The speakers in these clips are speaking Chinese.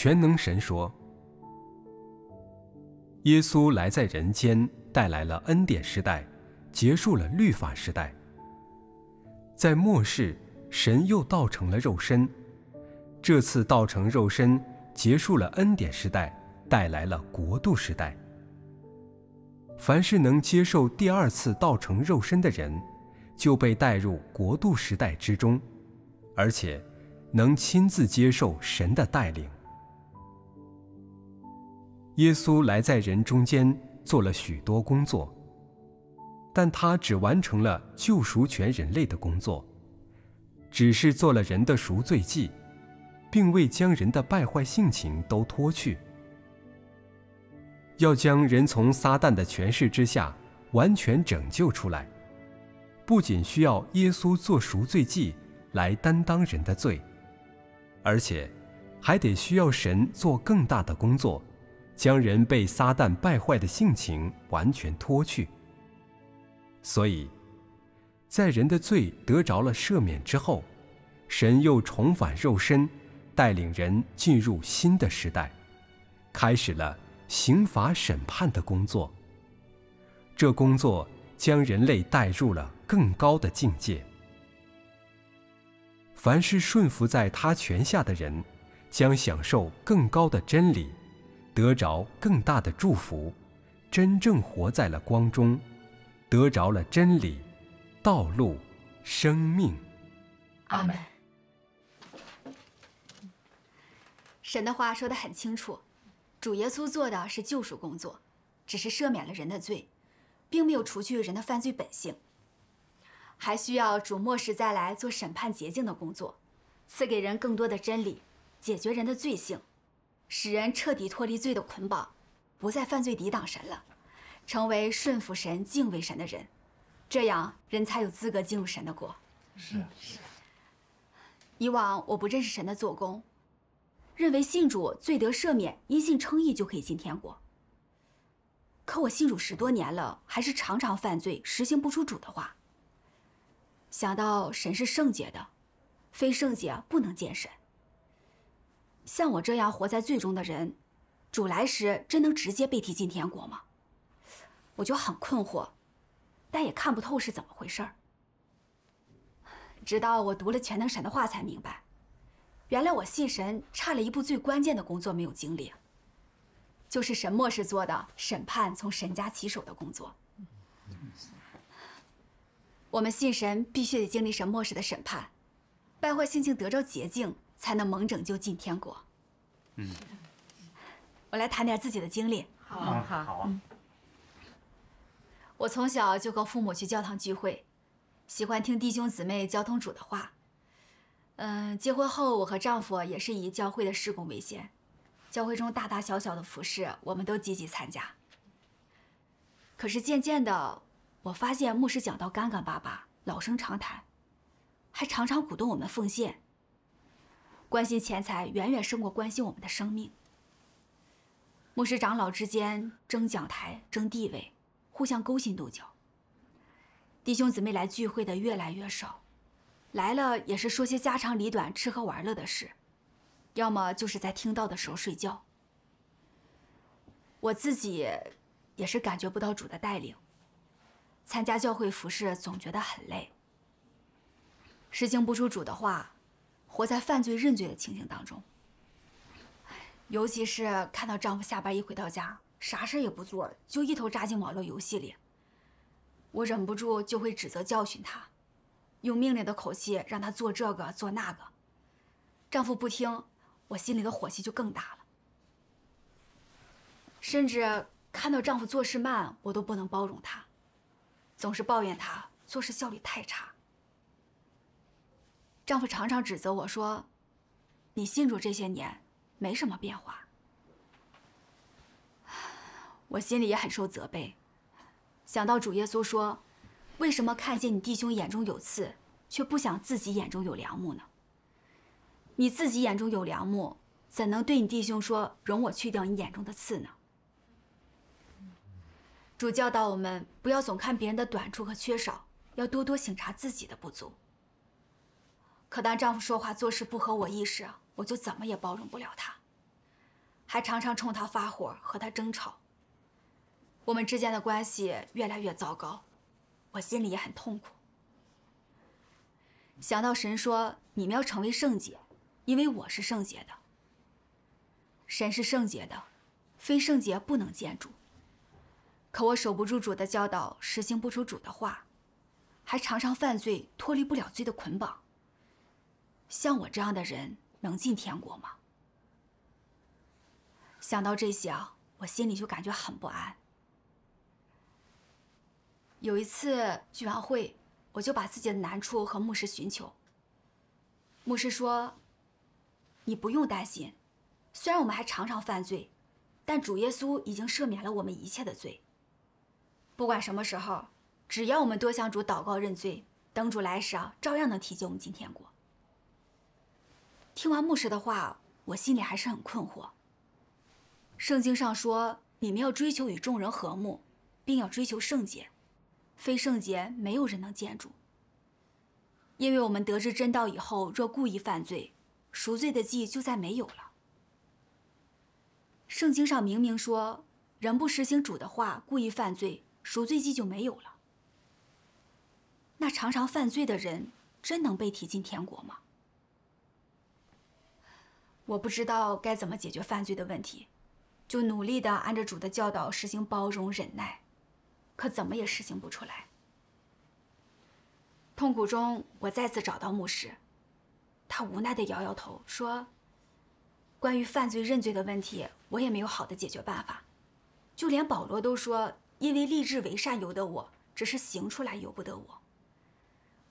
全能神说：“耶稣来在人间，带来了恩典时代，结束了律法时代。在末世，神又道成了肉身，这次道成肉身，结束了恩典时代，带来了国度时代。凡是能接受第二次道成肉身的人，就被带入国度时代之中，而且能亲自接受神的带领。”耶稣来在人中间做了许多工作，但他只完成了救赎全人类的工作，只是做了人的赎罪祭，并未将人的败坏性情都脱去。要将人从撒旦的权势之下完全拯救出来，不仅需要耶稣做赎罪祭来担当人的罪，而且还得需要神做更大的工作。将人被撒旦败坏的性情完全脱去。所以，在人的罪得着了赦免之后，神又重返肉身，带领人进入新的时代，开始了刑罚审判的工作。这工作将人类带入了更高的境界。凡是顺服在他权下的人，将享受更高的真理。得着更大的祝福，真正活在了光中，得着了真理、道路、生命。阿门。神的话说得很清楚，主耶稣做的是救赎工作，只是赦免了人的罪，并没有除去人的犯罪本性，还需要主末世再来做审判洁净的工作，赐给人更多的真理，解决人的罪性。使人彻底脱离罪的捆绑，不再犯罪抵挡神了，成为顺服神、敬畏神的人，这样人才有资格进入神的国。是是。以往我不认识神的做工，认为信主罪得赦免，因信称义就可以进天国。可我信主十多年了，还是常常犯罪，实行不出主的话。想到神是圣洁的，非圣洁不能见神。像我这样活在罪中的人，主来时真能直接背提进天国吗？我就很困惑，但也看不透是怎么回事。直到我读了全能神的话才明白，原来我信神差了一步最关键的工作没有经历，就是神末世做的审判从神家起手的工作。我们信神必须得经历神末世的审判，败坏性情得着洁净。才能蒙拯救进天国。嗯，我来谈点自己的经历。好，好，好。我从小就和父母去教堂聚会，喜欢听弟兄姊妹交通主的话。嗯，结婚后我和丈夫也是以教会的事工为先，教会中大大小小的服饰我们都积极参加。可是渐渐的，我发现牧师讲到干干巴巴、老生常谈，还常常鼓动我们奉献。关心钱财远远胜过关心我们的生命。牧师长老之间争讲台、争地位，互相勾心斗角。弟兄姊妹来聚会的越来越少，来了也是说些家长里短、吃喝玩乐的事，要么就是在听到的时候睡觉。我自己也是感觉不到主的带领，参加教会服侍总觉得很累，实行不出主的话。活在犯罪认罪的情形当中，尤其是看到丈夫下班一回到家，啥事也不做，就一头扎进网络游戏里，我忍不住就会指责教训他，用命令的口气让他做这个做那个，丈夫不听，我心里的火气就更大了，甚至看到丈夫做事慢，我都不能包容他，总是抱怨他做事效率太差。丈夫常常指责我说：“你信主这些年没什么变化。”我心里也很受责备。想到主耶稣说：“为什么看见你弟兄眼中有刺，却不想自己眼中有良木呢？你自己眼中有良木，怎能对你弟兄说容我去掉你眼中的刺呢？”主教导我们不要总看别人的短处和缺少，要多多省察自己的不足。可当丈夫说话做事不合我意时，我就怎么也包容不了他，还常常冲他发火，和他争吵。我们之间的关系越来越糟糕，我心里也很痛苦。想到神说：“你们要成为圣洁，因为我是圣洁的。”神是圣洁的，非圣洁不能见主。可我守不住主的教导，实行不出主的话，还常常犯罪，脱离不了罪的捆绑。像我这样的人能进天国吗？想到这些啊，我心里就感觉很不安。有一次聚完会，我就把自己的难处和牧师寻求。牧师说：“你不用担心，虽然我们还常常犯罪，但主耶稣已经赦免了我们一切的罪。不管什么时候，只要我们多向主祷告认罪，等主来时啊，照样能提及我们进天国。”听完牧师的话，我心里还是很困惑。圣经上说，你们要追求与众人和睦，并要追求圣洁，非圣洁没有人能见主。因为我们得知真道以后，若故意犯罪，赎罪的祭就再没有了。圣经上明明说，人不实行主的话，故意犯罪，赎罪祭就没有了。那常常犯罪的人，真能被提进天国吗？我不知道该怎么解决犯罪的问题，就努力地按着主的教导实行包容忍耐，可怎么也实行不出来。痛苦中，我再次找到牧师，他无奈地摇摇头说：“关于犯罪认罪的问题，我也没有好的解决办法。就连保罗都说，因为立志为善由得我，只是行出来由不得我。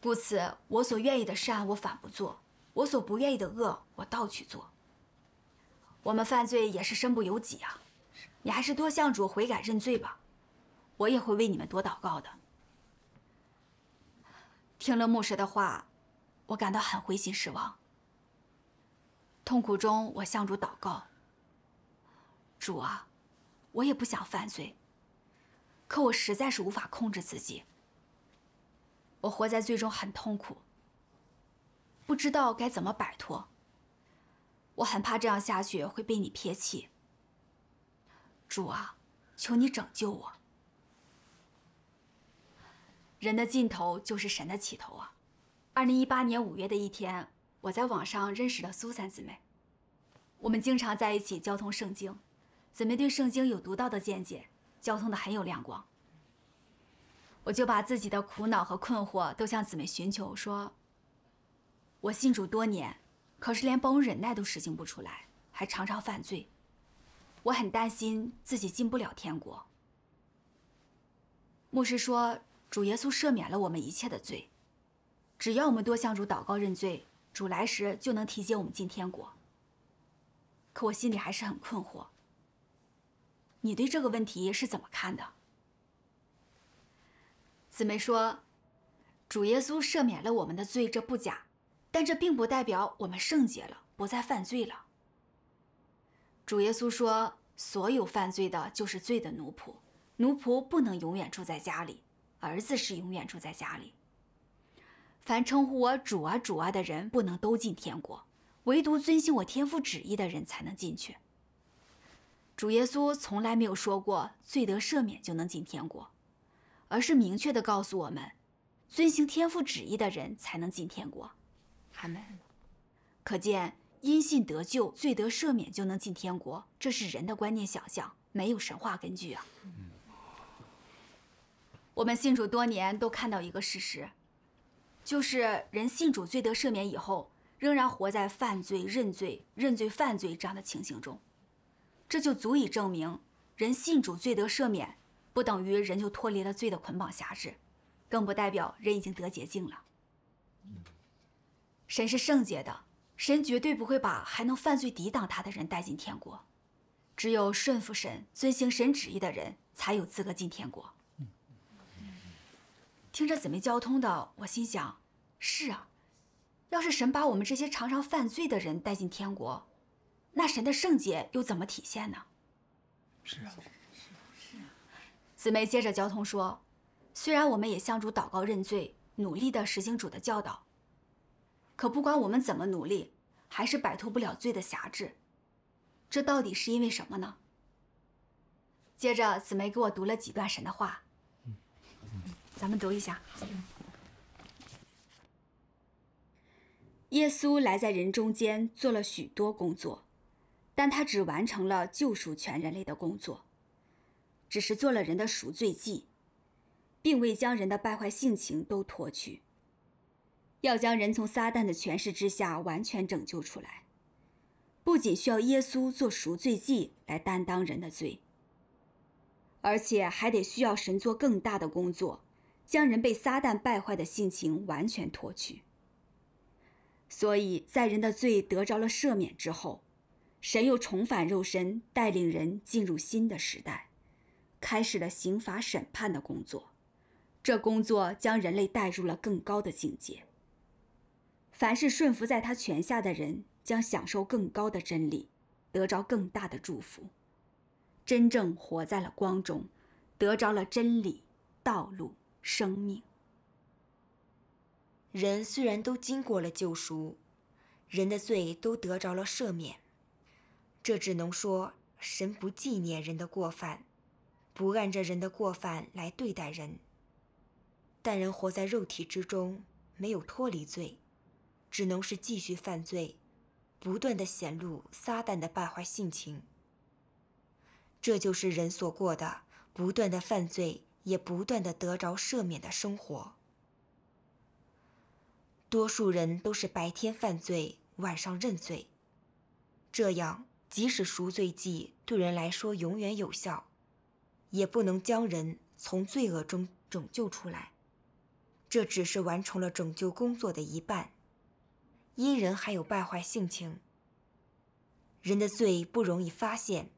故此，我所愿意的善我反不做，我所不愿意的恶我倒去做。”我们犯罪也是身不由己啊，你还是多向主悔改认罪吧，我也会为你们多祷告的。听了牧师的话，我感到很灰心失望。痛苦中，我向主祷告：“主啊，我也不想犯罪，可我实在是无法控制自己。我活在罪中很痛苦，不知道该怎么摆脱。”我很怕这样下去会被你撇弃，主啊，求你拯救我。人的尽头就是神的起头啊。二零一八年五月的一天，我在网上认识了苏三姊妹，我们经常在一起交通圣经，姊妹对圣经有独到的见解，交通的很有亮光。我就把自己的苦恼和困惑都向姊妹寻求，说：我信主多年。可是连帮我忍耐都实行不出来，还常常犯罪，我很担心自己进不了天国。牧师说主耶稣赦免了我们一切的罪，只要我们多向主祷告认罪，主来时就能提接我们进天国。可我心里还是很困惑。你对这个问题是怎么看的？姊妹说，主耶稣赦免了我们的罪，这不假。但这并不代表我们圣洁了，不再犯罪了。主耶稣说：“所有犯罪的，就是罪的奴仆。奴仆不能永远住在家里，儿子是永远住在家里。凡称呼我主啊、主啊的人，不能都进天国，唯独遵行我天父旨意的人才能进去。”主耶稣从来没有说过罪得赦免就能进天国，而是明确的告诉我们，遵行天父旨意的人才能进天国。他们可见，因信得救、罪得赦免就能进天国，这是人的观念想象，没有神话根据啊。我们信主多年都看到一个事实，就是人信主罪得赦免以后，仍然活在犯罪、认罪、认罪犯罪这样的情形中，这就足以证明，人信主罪得赦免，不等于人就脱离了罪的捆绑辖制，更不代表人已经得捷径了。神是圣洁的，神绝对不会把还能犯罪抵挡他的人带进天国。只有顺服神、遵行神旨意的人才有资格进天国。听着姊妹交通的，我心想：是啊，要是神把我们这些常常犯罪的人带进天国，那神的圣洁又怎么体现呢？是啊，是啊，是啊。姊妹接着交通说：“虽然我们也向主祷告认罪，努力地实行主的教导。”可不管我们怎么努力，还是摆脱不了罪的辖制，这到底是因为什么呢？接着，姊妹给我读了几段神的话，咱们读一下。耶稣来在人中间做了许多工作，但他只完成了救赎全人类的工作，只是做了人的赎罪祭，并未将人的败坏性情都脱去。要将人从撒旦的权势之下完全拯救出来，不仅需要耶稣做赎罪祭来担当人的罪，而且还得需要神做更大的工作，将人被撒旦败坏的性情完全脱去。所以在人的罪得着了赦免之后，神又重返肉身，带领人进入新的时代，开始了刑罚审判的工作，这工作将人类带入了更高的境界。凡是顺服在他权下的人，将享受更高的真理，得着更大的祝福，真正活在了光中，得着了真理、道路、生命。人虽然都经过了救赎，人的罪都得着了赦免，这只能说神不纪念人的过犯，不按着人的过犯来对待人。但人活在肉体之中，没有脱离罪。只能是继续犯罪，不断的显露撒旦的败坏性情。这就是人所过的不断的犯罪，也不断的得着赦免的生活。多数人都是白天犯罪，晚上认罪，这样即使赎罪祭对人来说永远有效，也不能将人从罪恶中拯救出来，这只是完成了拯救工作的一半。因人还有败坏性情，人的罪不容易发现，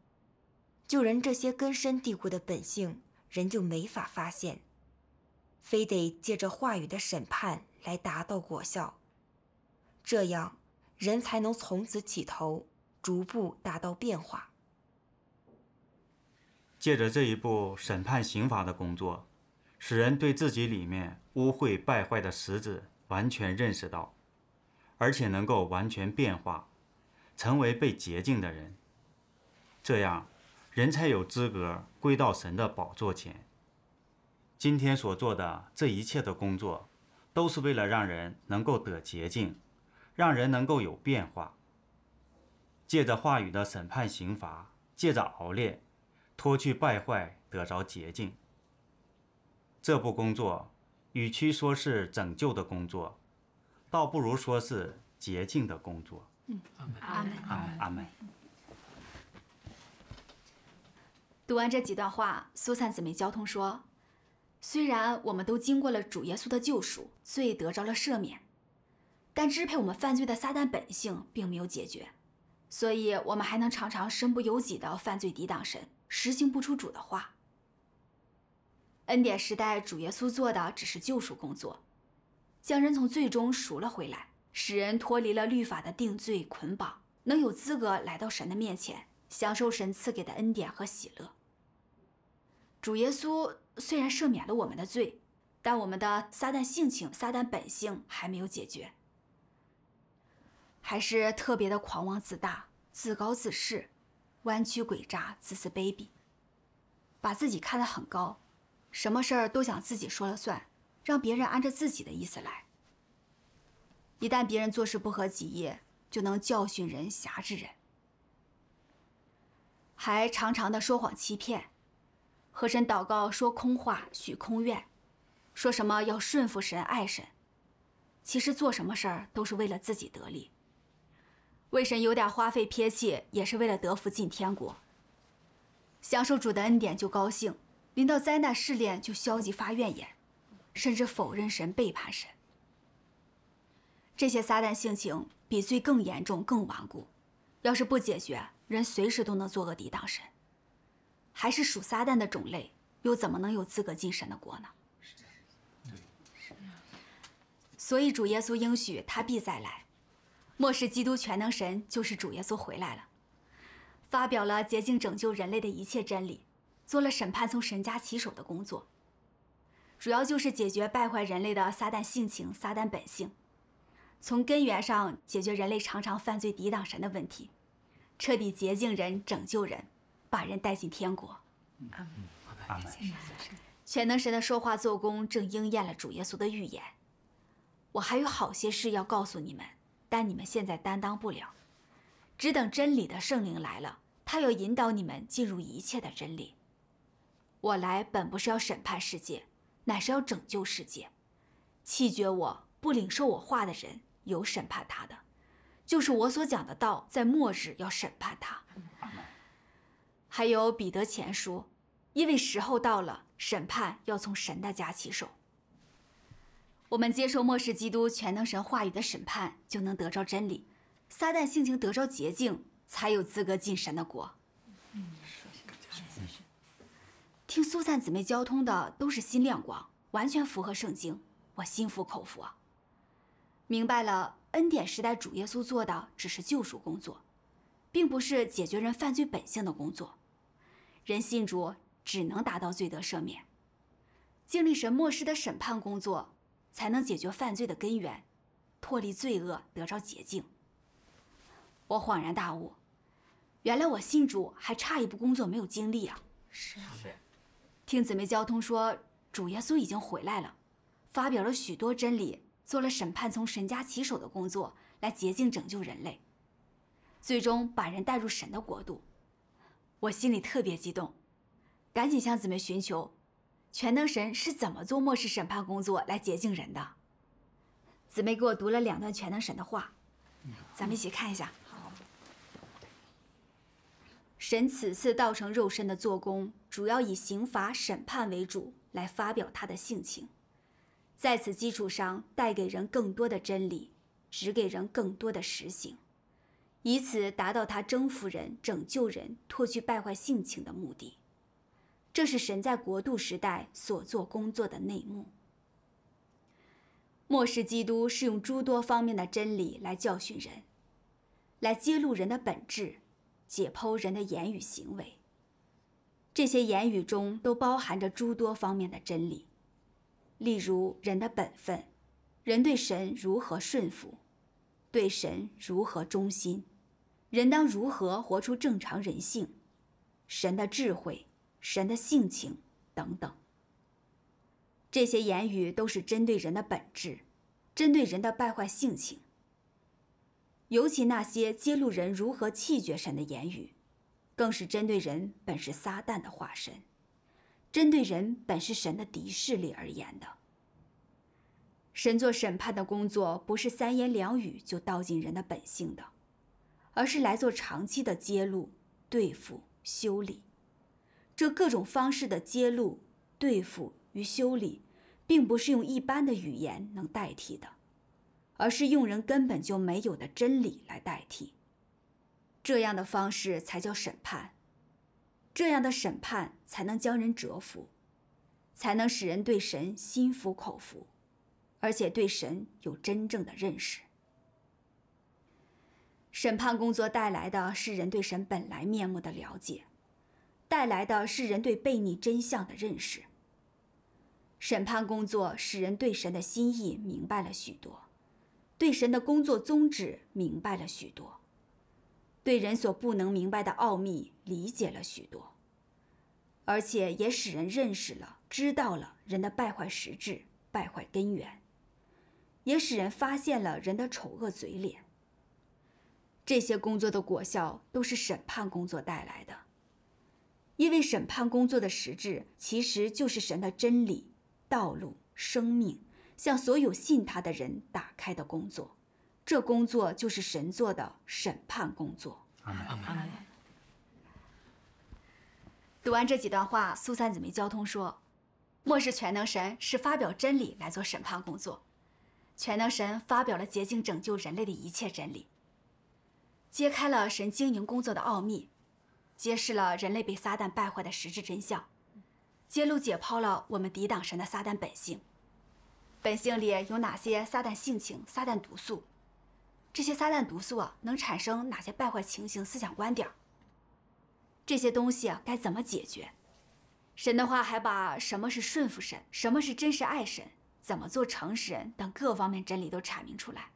就人这些根深蒂固的本性，人就没法发现，非得借着话语的审判来达到果效，这样人才能从此起头，逐步达到变化。借着这一步审判刑罚的工作，使人对自己里面污秽败坏的实质完全认识到。而且能够完全变化，成为被洁净的人，这样人才有资格归到神的宝座前。今天所做的这一切的工作，都是为了让人能够得洁净，让人能够有变化。借着话语的审判刑罚，借着熬炼，脱去败坏，得着洁净。这部工作，与其说是拯救的工作。倒不如说是洁净的工作。嗯，阿门，阿门，阿门。读完这几段话，苏三姊妹交通说：“虽然我们都经过了主耶稣的救赎，罪得着了赦免，但支配我们犯罪的撒旦本性并没有解决，所以我们还能常常身不由己的犯罪，抵挡神，实行不出主的话。恩典时代主耶稣做的只是救赎工作。”将人从罪中赎了回来，使人脱离了律法的定罪捆绑，能有资格来到神的面前，享受神赐给的恩典和喜乐。主耶稣虽然赦免了我们的罪，但我们的撒旦性情、撒旦本性还没有解决，还是特别的狂妄自大、自高自视、弯曲诡诈、自私卑鄙，把自己看得很高，什么事儿都想自己说了算。让别人按着自己的意思来，一旦别人做事不合己意，就能教训人、挟制人，还常常的说谎欺骗。和神祷告说空话、许空愿，说什么要顺服神、爱神，其实做什么事儿都是为了自己得利。为神有点花费撇弃，也是为了得福进天国，享受主的恩典就高兴，临到灾难试炼就消极发怨言。甚至否认神、背叛神。这些撒旦性情比罪更严重、更顽固，要是不解决，人随时都能作恶抵挡神。还是属撒旦的种类，又怎么能有资格进神的国呢？所以主耶稣应许他必再来。末世基督全能神就是主耶稣回来了，发表了洁净拯救人类的一切真理，做了审判从神家起手的工作。主要就是解决败坏人类的撒旦性情、撒旦本性，从根源上解决人类常常犯罪抵挡神的问题，彻底洁净人、拯救人，把人带进天国。阿门。阿门。全能神的说话做工正应验了主耶稣的预言。我还有好些事要告诉你们，但你们现在担当不了，只等真理的圣灵来了，他要引导你们进入一切的真理。我来本不是要审判世界。乃是要拯救世界，弃绝我不领受我话的人，有审判他的，就是我所讲的道，在末日要审判他。还有彼得前书，因为时候到了，审判要从神的家起手。我们接受末世基督全能神话语的审判，就能得着真理。撒旦性情得着洁净，才有资格进神的国。苏珊姊妹交通的都是新亮光，完全符合圣经，我心服口服。明白了，恩典时代主耶稣做的只是救赎工作，并不是解决人犯罪本性的工作。人信主只能达到罪得赦免，经历神末世的审判工作，才能解决犯罪的根源，脱离罪恶，得着洁净。我恍然大悟，原来我信主还差一步工作没有经历啊！是是。听姊妹交通说，主耶稣已经回来了，发表了许多真理，做了审判从神家起手的工作，来洁净拯救人类，最终把人带入神的国度。我心里特别激动，赶紧向姊妹寻求，全能神是怎么做末世审判工作来洁净人的？姊妹给我读了两段全能神的话，咱们一起看一下。好。神此次道成肉身的做工。主要以刑罚审判为主来发表他的性情，在此基础上带给人更多的真理，指给人更多的实行，以此达到他征服人、拯救人、脱去败坏性情的目的。这是神在国度时代所做工作的内幕。末世基督是用诸多方面的真理来教训人，来揭露人的本质，解剖人的言语行为。这些言语中都包含着诸多方面的真理，例如人的本分，人对神如何顺服，对神如何忠心，人当如何活出正常人性，神的智慧，神的性情等等。这些言语都是针对人的本质，针对人的败坏性情，尤其那些揭露人如何气绝神的言语。更是针对人本是撒旦的化身，针对人本是神的敌势力而言的。神做审判的工作，不是三言两语就道尽人的本性的，而是来做长期的揭露、对付、修理。这各种方式的揭露、对付与修理，并不是用一般的语言能代替的，而是用人根本就没有的真理来代替。这样的方式才叫审判，这样的审判才能将人折服，才能使人对神心服口服，而且对神有真正的认识。审判工作带来的是人对神本来面目的了解，带来的是人对悖逆真相的认识。审判工作使人对神的心意明白了许多，对神的工作宗旨明白了许多。对人所不能明白的奥秘理解了许多，而且也使人认识了、知道了人的败坏实质、败坏根源，也使人发现了人的丑恶嘴脸。这些工作的果效都是审判工作带来的，因为审判工作的实质其实就是神的真理、道路、生命向所有信他的人打开的工作。这工作就是神做的审判工作。阿门，阿门，读完这几段话，苏三姊妹交通说：“末世全能神是发表真理来做审判工作。全能神发表了洁净拯救人类的一切真理，揭开了神经营工作的奥秘，揭示了人类被撒旦败坏的实质真相，揭露解剖了我们抵挡神的撒旦本性。本性里有哪些撒旦性情、撒旦毒素？”这些撒旦毒素啊，能产生哪些败坏情形、思想观点？这些东西啊，该怎么解决？神的话还把什么是顺服神、什么是真实爱神、怎么做诚实人等各方面真理都阐明出来，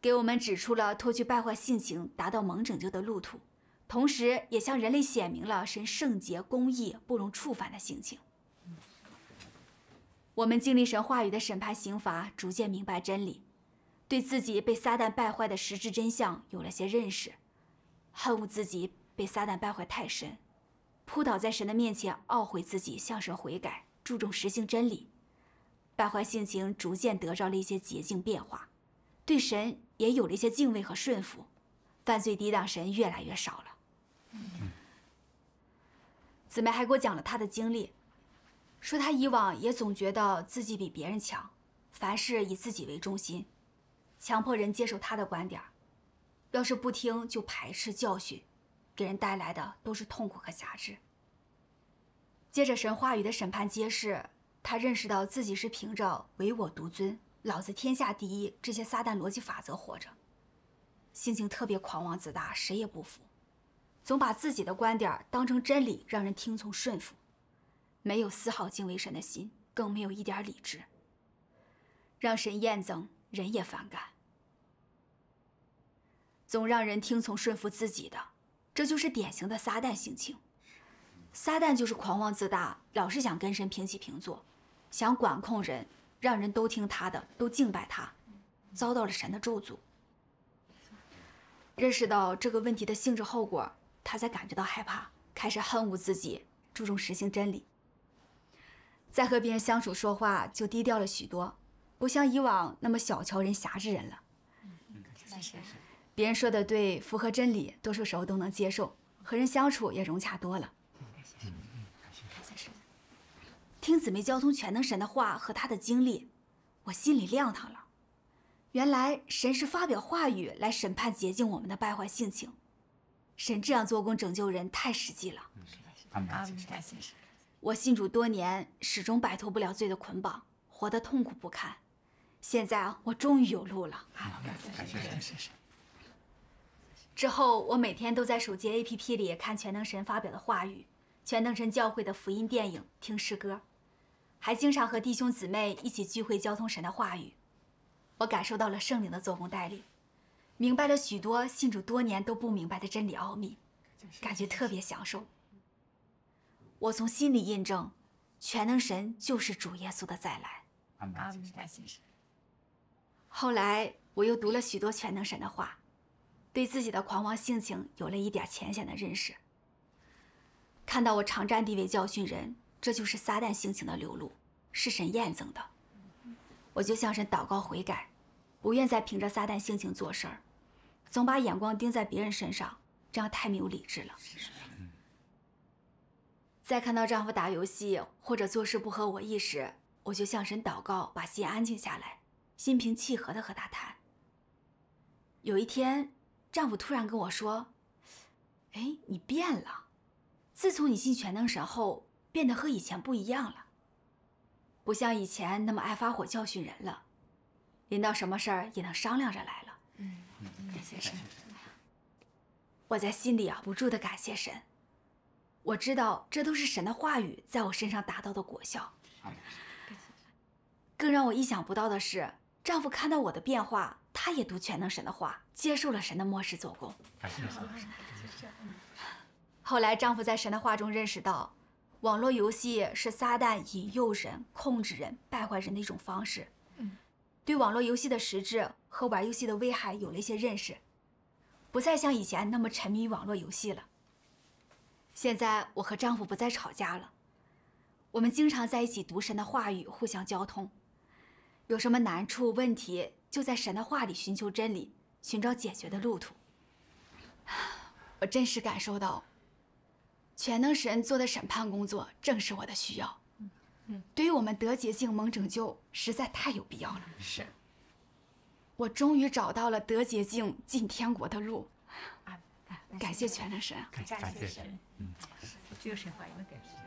给我们指出了脱去败坏性情、达到蒙拯救的路途，同时也向人类显明了神圣洁、公义、不容触犯的性情。我们经历神话语的审判刑罚，逐渐明白真理。对自己被撒旦败坏的实质真相有了些认识，恨恶自己被撒旦败坏太深，扑倒在神的面前懊悔自己向神悔改，注重实行真理，败坏性情逐渐得着了一些洁净变化，对神也有了一些敬畏和顺服，犯罪抵挡神越来越少了。姊妹还给我讲了她的经历，说她以往也总觉得自己比别人强，凡事以自己为中心。强迫人接受他的观点，要是不听就排斥教训，给人带来的都是痛苦和狭制。接着神话语的审判揭示，他认识到自己是凭着“唯我独尊”“老子天下第一”这些撒旦逻辑法则活着，性情特别狂妄自大，谁也不服，总把自己的观点当成真理，让人听从顺服，没有丝毫敬畏神的心，更没有一点理智，让神厌憎。人也反感，总让人听从顺服自己的，这就是典型的撒旦性情。撒旦就是狂妄自大，老是想跟神平起平坐，想管控人，让人都听他的，都敬拜他，遭到了神的咒诅。认识到这个问题的性质后果，他才感觉到害怕，开始恨恶自己，注重实行真理，在和别人相处说话就低调了许多。不像以往那么小瞧人侠之人了。是是是，别人说的对，符合真理，多数时候都能接受，和人相处也融洽多了。谢谢。听姊妹交通全能神的话和他的经历，我心里亮堂了。原来神是发表话语来审判洁净我们的败坏性情，神这样做工拯救人太实际了。感谢神，感我信主多年，始终摆脱不了罪的捆绑，活得痛苦不堪。现在啊，我终于有路了。谢谢，谢谢。之后我每天都在手机 APP 里看全能神发表的话语，全能神教会的福音电影，听诗歌，还经常和弟兄姊妹一起聚会交通神的话语。我感受到了圣灵的做工带领，明白了许多信主多年都不明白的真理奥秘，感觉特别享受。我从心里印证，全能神就是主耶稣的再来。谢后来我又读了许多全能神的话，对自己的狂妄性情有了一点浅显的认识。看到我常占地位教训人，这就是撒旦性情的流露，是神验证的。我就向神祷告悔改，不愿再凭着撒旦性情做事儿，总把眼光盯在别人身上，这样太没有理智了。再看到丈夫打游戏或者做事不合我意时，我就向神祷告，把心安静下来。心平气和的和他谈。有一天，丈夫突然跟我说：“哎，你变了，自从你信全能神后，变得和以前不一样了，不像以前那么爱发火教训人了，临到什么事儿也能商量着来了。”嗯，感谢神。我在心里啊不住的感谢神，我知道这都是神的话语在我身上达到的果效。更让我意想不到的是。丈夫看到我的变化，他也读全能神的话，接受了神的末世做工。后来，丈夫在神的话中认识到，网络游戏是撒旦引诱人、控制人、败坏人的一种方式。对网络游戏的实质和玩游戏的危害有了一些认识，不再像以前那么沉迷于网络游戏了。现在我和丈夫不再吵架了，我们经常在一起读神的话语，互相交通。有什么难处、问题，就在神的话里寻求真理，寻找解决的路途。我真实感受到，全能神做的审判工作正是我的需要，对于我们得洁净蒙拯救实在太有必要了。是，我终于找到了得洁净进天国的路，感谢全能神，感谢神，嗯，就是神话应谢？